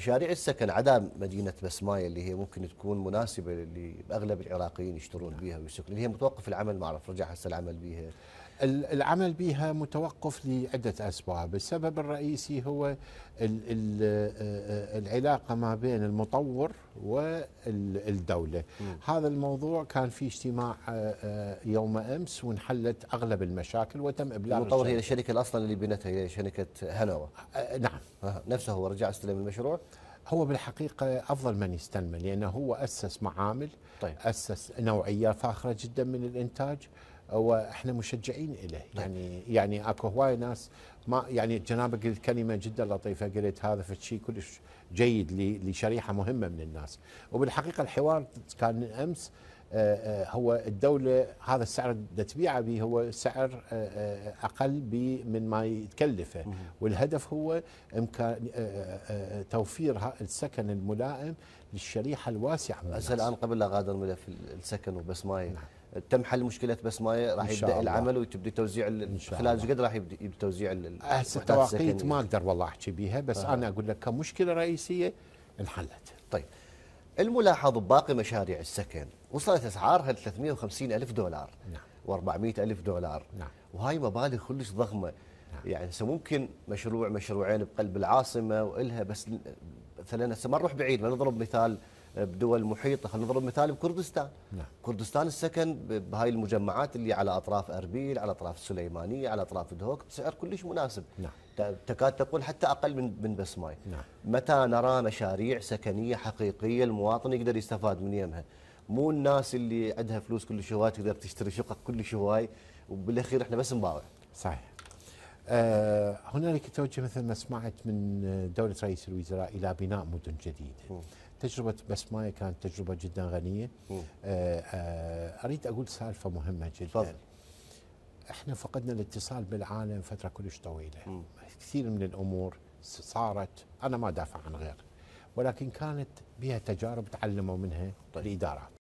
مشاريع السكن عدم مدينه بسمايه اللي هي ممكن تكون مناسبه لاغلب العراقيين يشترون بها ويسكنون اللي هي متوقف العمل ما اعرف رجع هسه العمل بها العمل بها متوقف لعدة أسباب السبب الرئيسي هو آه، العلاقة ما بين المطور والدولة م. هذا الموضوع كان في اجتماع آه، آه، يوم أمس وانحلت أغلب المشاكل وتم إبلاغ المطور هي الشركة الأصلا اللي بنتها هي شركة هنوة نعم نفسه هو رجع استلم المشروع هو بالحقيقة أفضل من يستلمه لأنه هو أسس معامل طيب. أسس نوعية فاخرة جدا من الإنتاج واحنا مشجعين له نعم. يعني يعني اكو هواي ناس ما يعني جنابه قلت كلمه جدا لطيفه قلت هذا في شيء كلش جيد لشريحه مهمه من الناس وبالحقيقه الحوار كان امس آه، آه، هو الدولة هذا السعر اللي تبيعه به هو سعر آه، أقل من ما يتكلفه والهدف هو إمكان توفير السكن الملائم للشريحة الواسعة من الناس. الآن قبل لا غادر ملف السكن وبس ماي نعم. تم حل مشكله بس ما راح يبدا الله. العمل ويبدأ توزيع خلال قد راح يبدا توزيع التواقيت ما اقدر والله احكي بيها بس آه. انا اقول لك كمشكله رئيسيه انحلت طيب الملاحظ بباقي مشاريع السكن وصلت اسعارها ل 350 الف دولار نعم. و400 الف دولار نعم. وهي مبالغ كلش ضخمه نعم. يعني هسه ممكن مشروع مشروعين بقلب العاصمه والها بس مثلا هسه ما نروح بعيد ما نضرب مثال بدول محيطه خلينا نضرب مثال بكردستان نعم. كردستان السكن بهاي المجمعات اللي على اطراف اربيل على اطراف السليمانيه على اطراف دهوك بسعر كلش مناسب نعم. تكاد تقول حتى اقل من من بس ماي نعم. متى نرى مشاريع سكنيه حقيقيه المواطن يقدر يستفاد من يمها مو الناس اللي عندها فلوس كل شواي تقدر تشتري شقق كل شواي وبالاخير احنا بس نباوع صحيح آه، هنالك توجه مثل ما سمعت من دوله رئيس الوزراء الى بناء مدن جديده تجربه بسمايه كانت تجربه جدا غنيه آه، آه، اريد اقول سالفه مهمه جدا فضل. احنا فقدنا الاتصال بالعالم فتره كلش طويله م. كثير من الامور صارت انا ما دافع عن غير ولكن كانت بها تجارب تعلموا منها طيب. الادارات